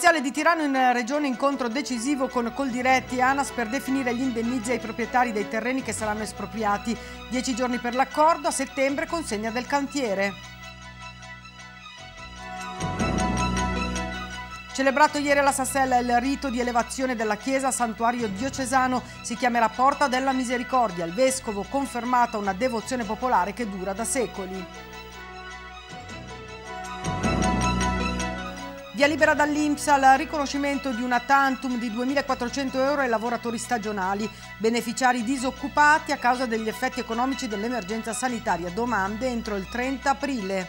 Previdenziale di Tirano in eh, regione incontro decisivo con Coldiretti e Anas per definire gli indennizi ai proprietari dei terreni che saranno espropriati. Dieci giorni per l'accordo, a settembre consegna del cantiere. Celebrato ieri alla Sassella il rito di elevazione della chiesa santuario diocesano, si chiamerà Porta della Misericordia. Il vescovo confermata una devozione popolare che dura da secoli. Via libera dall'Inps al riconoscimento di una tantum di 2.400 euro ai lavoratori stagionali, beneficiari disoccupati a causa degli effetti economici dell'emergenza sanitaria. Domande entro il 30 aprile.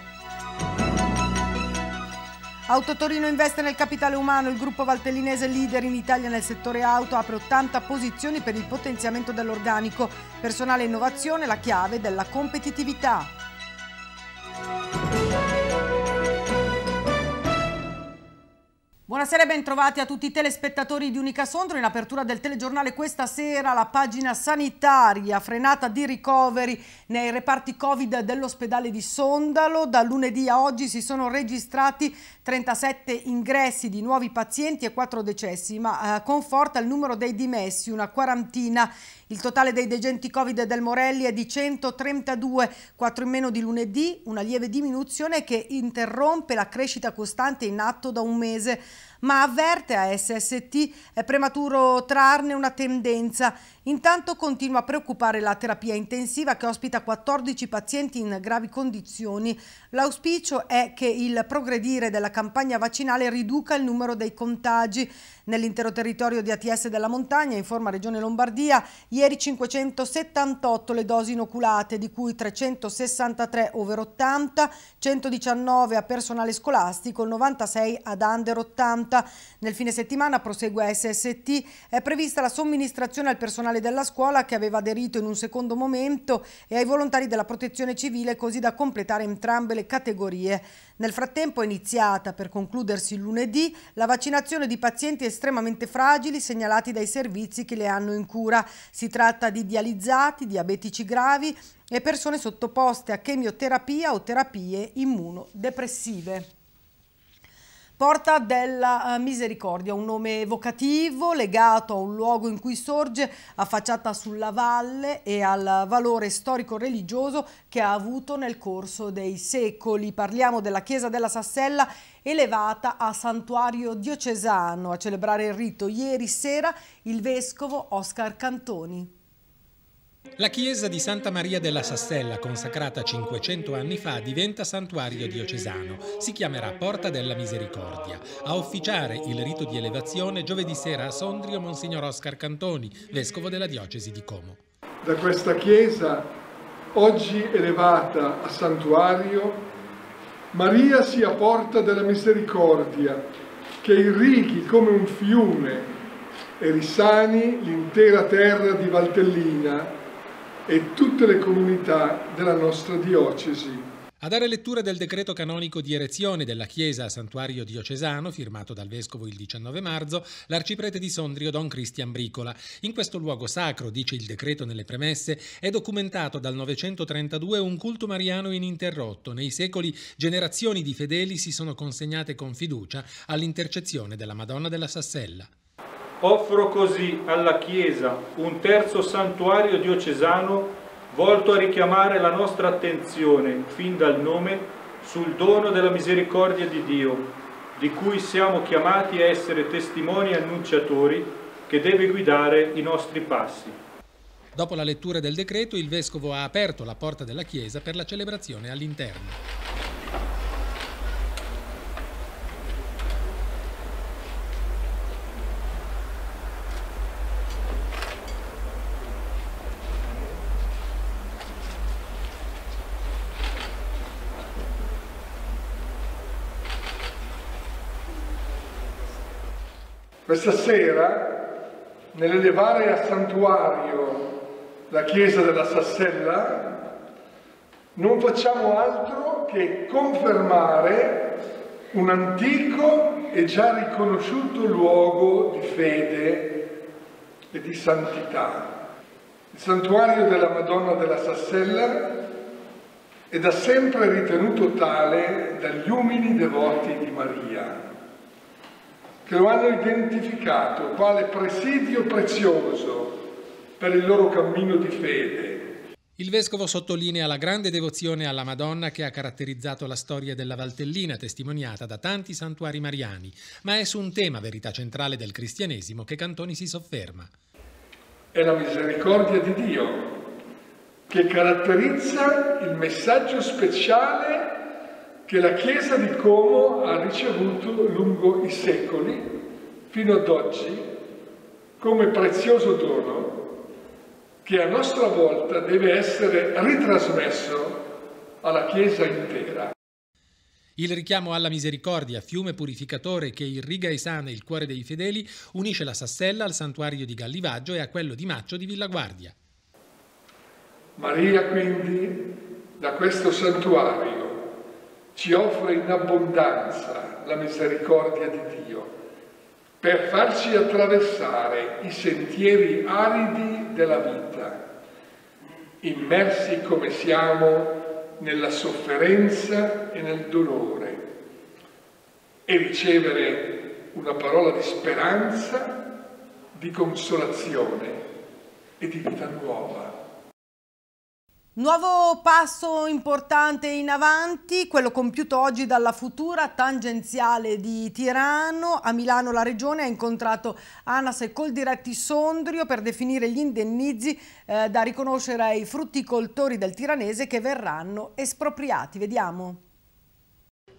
Autotorino investe nel capitale umano, il gruppo valtellinese leader in Italia nel settore auto apre 80 posizioni per il potenziamento dell'organico, personale e innovazione la chiave della competitività. Buonasera e bentrovati a tutti i telespettatori di Unica Sondro. In apertura del telegiornale questa sera la pagina sanitaria frenata di ricoveri nei reparti Covid dell'ospedale di Sondalo. Da lunedì a oggi si sono registrati 37 ingressi di nuovi pazienti e 4 decessi, ma eh, conforta il numero dei dimessi, una quarantina il totale dei degenti Covid del Morelli è di 132, 4 in meno di lunedì, una lieve diminuzione che interrompe la crescita costante in atto da un mese ma avverte a SST è prematuro trarne una tendenza. Intanto continua a preoccupare la terapia intensiva che ospita 14 pazienti in gravi condizioni. L'auspicio è che il progredire della campagna vaccinale riduca il numero dei contagi. Nell'intero territorio di ATS della montagna, in forma Regione Lombardia, ieri 578 le dosi inoculate, di cui 363 over 80, 119 a personale scolastico, 96 ad under 80. Santa. Nel fine settimana, prosegue SST, è prevista la somministrazione al personale della scuola che aveva aderito in un secondo momento e ai volontari della protezione civile così da completare entrambe le categorie. Nel frattempo è iniziata, per concludersi lunedì, la vaccinazione di pazienti estremamente fragili segnalati dai servizi che le hanno in cura. Si tratta di dializzati, diabetici gravi e persone sottoposte a chemioterapia o terapie immunodepressive. Porta della eh, Misericordia, un nome evocativo legato a un luogo in cui sorge, affacciata sulla valle e al valore storico-religioso che ha avuto nel corso dei secoli. Parliamo della chiesa della Sassella elevata a santuario diocesano. A celebrare il rito ieri sera il vescovo Oscar Cantoni. La chiesa di Santa Maria della Sassella, consacrata 500 anni fa, diventa santuario diocesano. Si chiamerà Porta della Misericordia. A officiare il rito di elevazione giovedì sera a Sondrio Monsignor Oscar Cantoni, vescovo della diocesi di Como. Da questa chiesa, oggi elevata a santuario, Maria sia porta della misericordia, che irrighi come un fiume e risani l'intera terra di Valtellina e tutte le comunità della nostra diocesi. A dare lettura del decreto canonico di erezione della chiesa a santuario diocesano, firmato dal vescovo il 19 marzo, l'arciprete di Sondrio Don Cristian Bricola. In questo luogo sacro, dice il decreto nelle premesse, è documentato dal 932 un culto mariano ininterrotto. Nei secoli generazioni di fedeli si sono consegnate con fiducia all'intercezione della Madonna della Sassella offro così alla Chiesa un terzo santuario diocesano volto a richiamare la nostra attenzione, fin dal nome, sul dono della misericordia di Dio, di cui siamo chiamati a essere testimoni e annunciatori, che deve guidare i nostri passi. Dopo la lettura del decreto, il Vescovo ha aperto la porta della Chiesa per la celebrazione all'interno. Questa sera, nell'elevare a santuario la chiesa della Sassella, non facciamo altro che confermare un antico e già riconosciuto luogo di fede e di santità. Il santuario della Madonna della Sassella è da sempre ritenuto tale dagli umili devoti di Maria che lo hanno identificato quale presidio prezioso per il loro cammino di fede. Il vescovo sottolinea la grande devozione alla Madonna che ha caratterizzato la storia della Valtellina, testimoniata da tanti santuari mariani, ma è su un tema verità centrale del cristianesimo che Cantoni si sofferma. È la misericordia di Dio che caratterizza il messaggio speciale che la Chiesa di Como ha ricevuto lungo i secoli, fino ad oggi, come prezioso dono che a nostra volta deve essere ritrasmesso alla Chiesa intera. Il richiamo alla misericordia, fiume purificatore che irriga e sana il cuore dei fedeli, unisce la Sassella al santuario di Gallivaggio e a quello di Maccio di Villaguardia. Maria quindi da questo santuario ci offre in abbondanza la misericordia di Dio per farci attraversare i sentieri aridi della vita, immersi come siamo nella sofferenza e nel dolore e ricevere una parola di speranza, di consolazione e di vita nuova. Nuovo passo importante in avanti, quello compiuto oggi dalla futura tangenziale di Tirano. A Milano la regione ha incontrato Anas e Coldiretti Sondrio per definire gli indennizi eh, da riconoscere ai frutticoltori del tiranese che verranno espropriati. Vediamo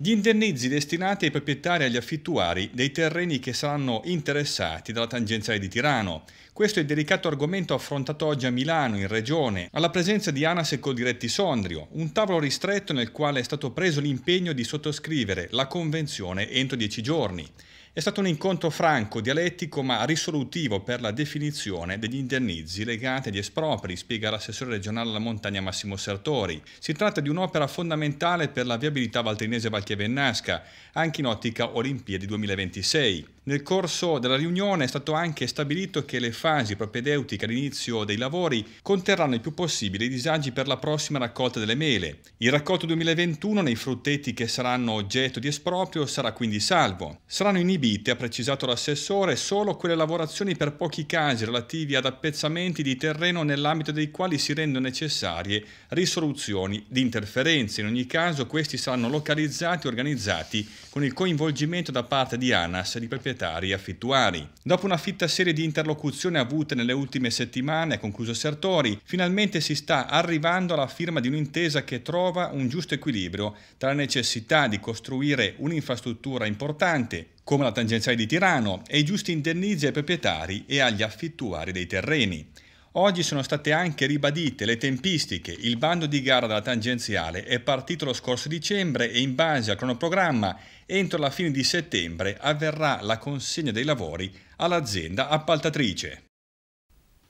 gli indennizzi destinati ai proprietari e agli affittuari dei terreni che saranno interessati dalla tangenziale di Tirano. Questo è il delicato argomento affrontato oggi a Milano, in regione, alla presenza di Anas e Coldiretti Sondrio, un tavolo ristretto nel quale è stato preso l'impegno di sottoscrivere la convenzione entro dieci giorni. È stato un incontro franco, dialettico ma risolutivo per la definizione degli indennizi legati agli espropri, spiega l'assessore regionale alla montagna Massimo Sertori. Si tratta di un'opera fondamentale per la viabilità valtrinese valchiavennasca, anche in ottica Olimpiadi 2026. Nel corso della riunione è stato anche stabilito che le fasi propedeutiche all'inizio dei lavori conterranno il più possibile i disagi per la prossima raccolta delle mele. Il raccolto 2021 nei frutteti che saranno oggetto di esproprio sarà quindi salvo. Saranno inibite, ha precisato l'assessore, solo quelle lavorazioni per pochi casi relativi ad appezzamenti di terreno nell'ambito dei quali si rendono necessarie risoluzioni di interferenze. In ogni caso questi saranno localizzati e organizzati con il coinvolgimento da parte di ANAS di proprietari proprietari affittuari. Dopo una fitta serie di interlocuzioni avute nelle ultime settimane, ha concluso Sertori, finalmente si sta arrivando alla firma di un'intesa che trova un giusto equilibrio tra la necessità di costruire un'infrastruttura importante come la tangenziale di Tirano e i giusti indennizi ai proprietari e agli affittuari dei terreni. Oggi sono state anche ribadite le tempistiche, il bando di gara della tangenziale è partito lo scorso dicembre e in base al cronoprogramma entro la fine di settembre avverrà la consegna dei lavori all'azienda appaltatrice.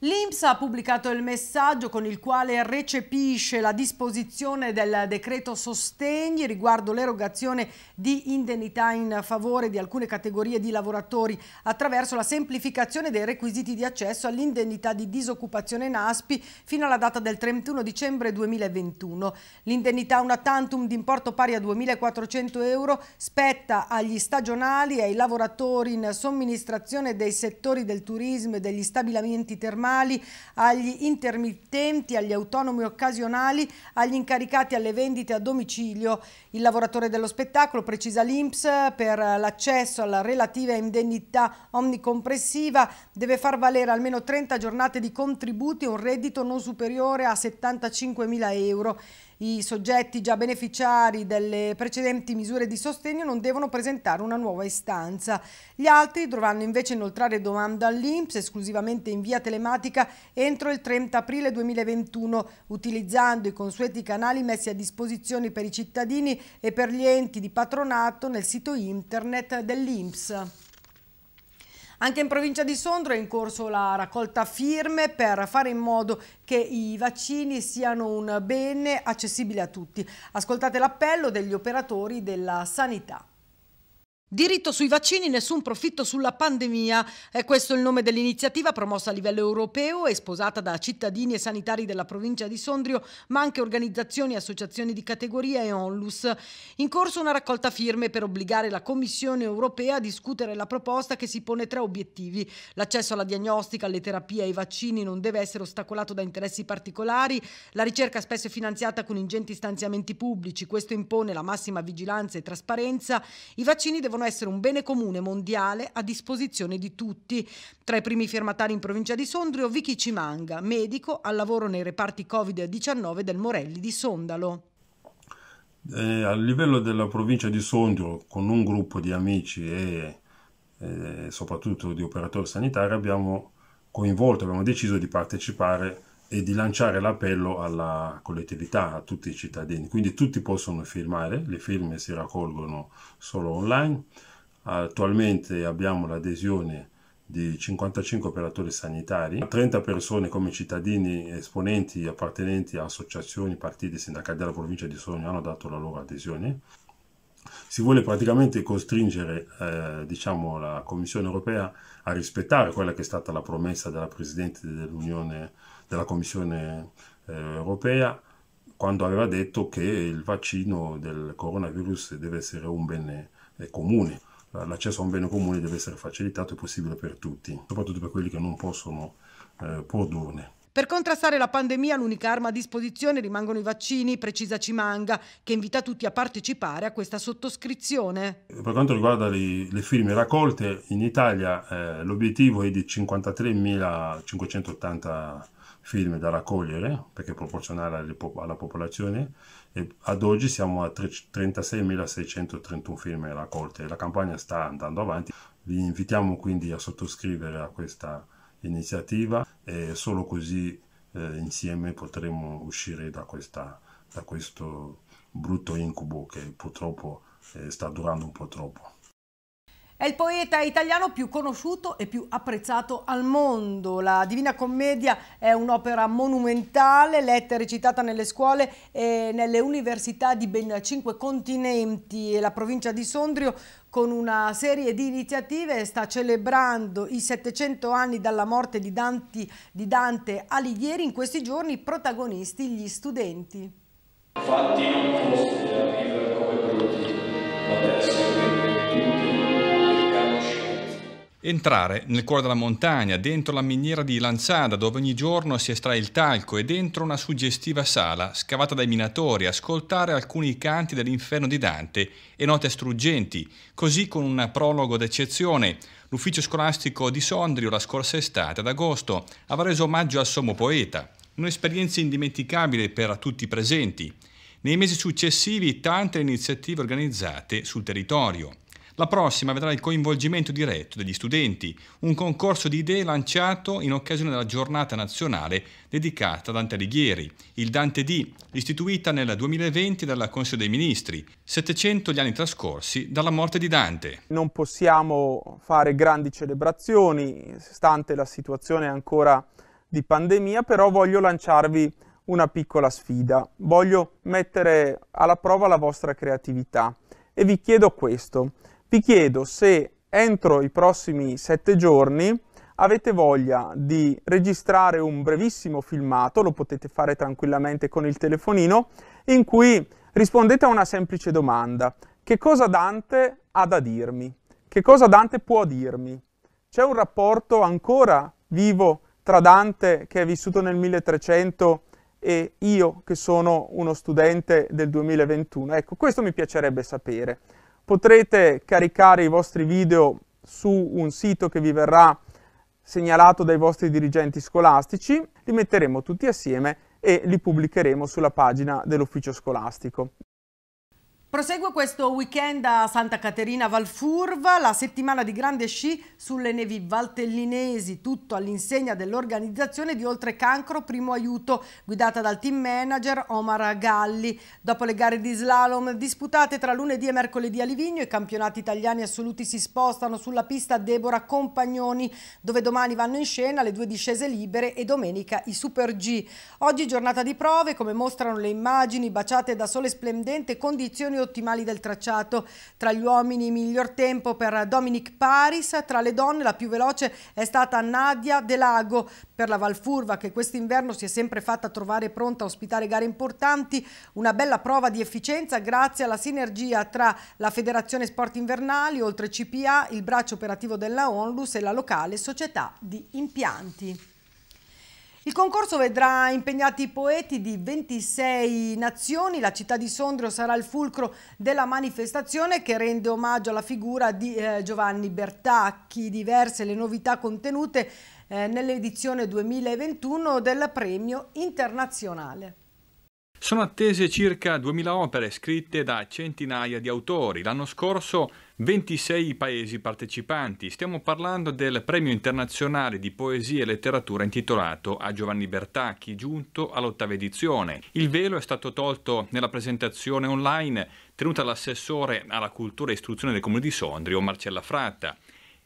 L'Inps ha pubblicato il messaggio con il quale recepisce la disposizione del decreto sostegni riguardo l'erogazione di indennità in favore di alcune categorie di lavoratori attraverso la semplificazione dei requisiti di accesso all'indennità di disoccupazione NASPI fino alla data del 31 dicembre 2021. L'indennità una tantum di importo pari a 2.400 euro spetta agli stagionali e ai lavoratori in somministrazione dei settori del turismo e degli stabilimenti termali professionali, agli intermittenti, agli autonomi occasionali, agli incaricati alle vendite a domicilio. Il lavoratore dello spettacolo, precisa l'Inps, per l'accesso alla relativa indennità omnicompressiva deve far valere almeno 30 giornate di contributi e un reddito non superiore a 75.000 euro. I soggetti già beneficiari delle precedenti misure di sostegno non devono presentare una nuova istanza. Gli altri dovranno invece inoltrare domanda all'INPS esclusivamente in via telematica entro il 30 aprile 2021, utilizzando i consueti canali messi a disposizione per i cittadini e per gli enti di patronato nel sito internet dell'INPS. Anche in provincia di Sondrio è in corso la raccolta firme per fare in modo che i vaccini siano un bene accessibile a tutti. Ascoltate l'appello degli operatori della sanità. Diritto sui vaccini, nessun profitto sulla pandemia. Eh, è questo il nome dell'iniziativa promossa a livello europeo e sposata da cittadini e sanitari della provincia di Sondrio, ma anche organizzazioni, associazioni di categoria e onlus. In corso una raccolta firme per obbligare la Commissione europea a discutere la proposta che si pone tre obiettivi. L'accesso alla diagnostica, alle terapie e ai vaccini non deve essere ostacolato da interessi particolari. La ricerca spesso è finanziata con ingenti stanziamenti pubblici. Questo impone la massima vigilanza e trasparenza. I vaccini devono devono essere un bene comune mondiale a disposizione di tutti. Tra i primi firmatari in provincia di Sondrio, Vicky Cimanga, medico al lavoro nei reparti Covid-19 del Morelli di Sondalo. Eh, a livello della provincia di Sondrio, con un gruppo di amici e eh, soprattutto di operatori sanitari, abbiamo coinvolto, abbiamo deciso di partecipare a e di lanciare l'appello alla collettività, a tutti i cittadini. Quindi tutti possono firmare, le firme si raccolgono solo online. Attualmente abbiamo l'adesione di 55 operatori sanitari, 30 persone come cittadini esponenti appartenenti a associazioni, partiti, sindacati della provincia di Sogno hanno dato la loro adesione. Si vuole praticamente costringere eh, diciamo, la Commissione europea a rispettare quella che è stata la promessa della Presidente dell'Unione Europea della Commissione eh, europea quando aveva detto che il vaccino del coronavirus deve essere un bene eh, comune. L'accesso a un bene comune deve essere facilitato e possibile per tutti, soprattutto per quelli che non possono eh, produrne. Per contrastare la pandemia l'unica arma a disposizione rimangono i vaccini, precisa Cimanga, che invita tutti a partecipare a questa sottoscrizione. Per quanto riguarda le, le firme raccolte, in Italia eh, l'obiettivo è di 53.580 film da raccogliere perché è proporzionale alla popolazione e ad oggi siamo a 36.631 film raccolti e la campagna sta andando avanti. Vi invitiamo quindi a sottoscrivere a questa iniziativa e solo così eh, insieme potremo uscire da, questa, da, questo brutto incubo che purtroppo eh, sta durando un po' troppo. È il poeta italiano più conosciuto e più apprezzato al mondo. La Divina Commedia è un'opera monumentale, letta e recitata nelle scuole e nelle università di ben cinque continenti e la provincia di Sondrio con una serie di iniziative sta celebrando i 700 anni dalla morte di Dante, di Dante Alighieri, in questi giorni protagonisti gli studenti. Fatti non fossero Entrare nel cuore della montagna, dentro la miniera di Lanzada dove ogni giorno si estrae il talco e dentro una suggestiva sala scavata dai minatori, ascoltare alcuni canti dell'inferno di Dante e note struggenti, così con un prologo d'eccezione. L'ufficio scolastico di Sondrio la scorsa estate, ad agosto, aveva reso omaggio al sommo poeta, un'esperienza indimenticabile per tutti i presenti. Nei mesi successivi tante iniziative organizzate sul territorio. La prossima vedrà il coinvolgimento diretto degli studenti, un concorso di idee lanciato in occasione della giornata nazionale dedicata a Dante Alighieri, il Dante D, istituita nel 2020 dal Consiglio dei Ministri, 700 gli anni trascorsi dalla morte di Dante. Non possiamo fare grandi celebrazioni, stante la situazione ancora di pandemia, però voglio lanciarvi una piccola sfida. Voglio mettere alla prova la vostra creatività e vi chiedo questo vi chiedo se entro i prossimi sette giorni avete voglia di registrare un brevissimo filmato, lo potete fare tranquillamente con il telefonino, in cui rispondete a una semplice domanda. Che cosa Dante ha da dirmi? Che cosa Dante può dirmi? C'è un rapporto ancora vivo tra Dante che è vissuto nel 1300 e io che sono uno studente del 2021? Ecco, questo mi piacerebbe sapere. Potrete caricare i vostri video su un sito che vi verrà segnalato dai vostri dirigenti scolastici, li metteremo tutti assieme e li pubblicheremo sulla pagina dell'ufficio scolastico. Prosegue questo weekend a Santa Caterina Valfurva la settimana di grande sci sulle nevi valtellinesi, tutto all'insegna dell'organizzazione di Oltre Cancro Primo Aiuto, guidata dal team manager Omar Galli. Dopo le gare di slalom disputate tra lunedì e mercoledì a Livigno, i campionati italiani assoluti si spostano sulla pista Deborah Compagnoni, dove domani vanno in scena le due discese libere e domenica i Super G. Oggi giornata di prove, come mostrano le immagini baciate da sole splendente, condizioni ottimali del tracciato. Tra gli uomini miglior tempo per Dominic Paris, tra le donne la più veloce è stata Nadia De Lago. Per la Valfurva che quest'inverno si è sempre fatta trovare pronta a ospitare gare importanti, una bella prova di efficienza grazie alla sinergia tra la Federazione Sport Invernali, oltre CPA, il braccio operativo della Onlus e la locale società di impianti. Il concorso vedrà impegnati poeti di 26 nazioni, la città di Sondrio sarà il fulcro della manifestazione che rende omaggio alla figura di eh, Giovanni Bertacchi, diverse le novità contenute eh, nell'edizione 2021 del premio internazionale. Sono attese circa 2000 opere scritte da centinaia di autori. L'anno scorso 26 paesi partecipanti. Stiamo parlando del premio internazionale di poesia e letteratura intitolato a Giovanni Bertacchi, giunto all'ottava edizione. Il velo è stato tolto nella presentazione online tenuta dall'assessore alla cultura e istruzione del comune di Sondrio, Marcella Fratta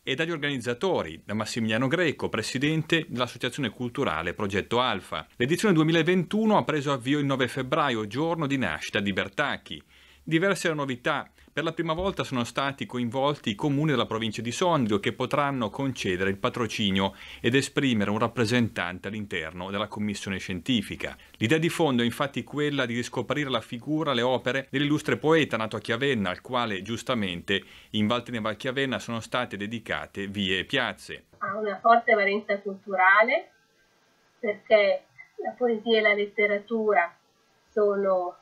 e dagli organizzatori, da Massimiliano Greco, presidente dell'Associazione Culturale Progetto Alfa. L'edizione 2021 ha preso avvio il 9 febbraio, giorno di nascita di Bertacchi. Diverse novità per la prima volta sono stati coinvolti i comuni della provincia di Sondrio che potranno concedere il patrocinio ed esprimere un rappresentante all'interno della commissione scientifica. L'idea di fondo è infatti quella di riscoprire la figura, le opere dell'illustre poeta nato a Chiavenna, al quale giustamente in Valtine Val Chiavenna sono state dedicate vie e piazze. Ha una forte valenza culturale perché la poesia e la letteratura sono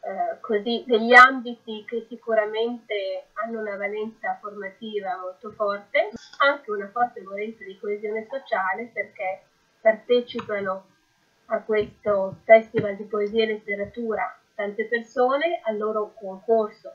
eh, così, degli ambiti che sicuramente hanno una valenza formativa molto forte, anche una forte valenza di coesione sociale perché partecipano a questo festival di poesia e letteratura tante persone al loro concorso,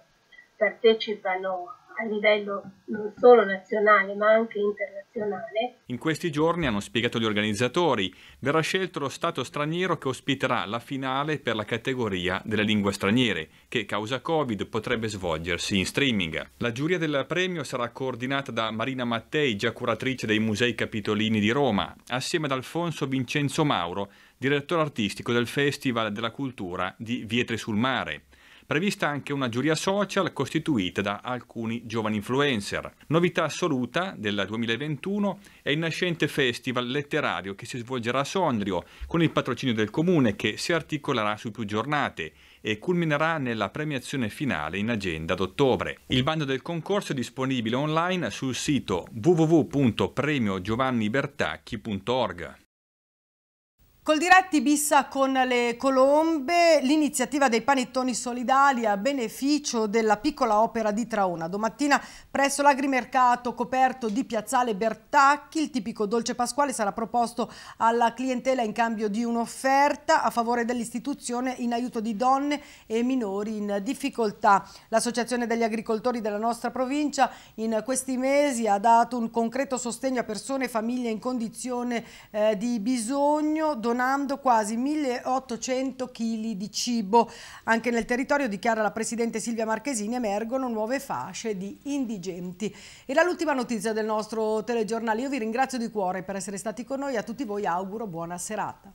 partecipano a livello non solo nazionale ma anche internazionale. In questi giorni hanno spiegato gli organizzatori, verrà scelto lo Stato straniero che ospiterà la finale per la categoria delle lingue straniere, che causa Covid potrebbe svolgersi in streaming. La giuria del premio sarà coordinata da Marina Mattei, già curatrice dei Musei Capitolini di Roma, assieme ad Alfonso Vincenzo Mauro, direttore artistico del Festival della Cultura di Vietri sul Mare prevista anche una giuria social costituita da alcuni giovani influencer. Novità assoluta del 2021 è il nascente festival letterario che si svolgerà a Sondrio con il patrocinio del comune che si articolerà su più giornate e culminerà nella premiazione finale in agenda d'ottobre. Il bando del concorso è disponibile online sul sito www.premiogiovannibertacchi.org. Col diretti bissa con le colombe, l'iniziativa dei panettoni solidali a beneficio della piccola opera di Traona. Domattina presso l'agrimercato coperto di Piazzale Bertacchi, il tipico dolce pasquale sarà proposto alla clientela in cambio di un'offerta a favore dell'istituzione in aiuto di donne e minori in difficoltà. L'Associazione degli agricoltori della nostra provincia in questi mesi ha dato un concreto sostegno a persone e famiglie in condizione eh, di bisogno, donando quasi 1800 kg di cibo. Anche nel territorio, dichiara la Presidente Silvia Marchesini, emergono nuove fasce di indigenti. E l'ultima notizia del nostro telegiornale. Io vi ringrazio di cuore per essere stati con noi. A tutti voi auguro buona serata.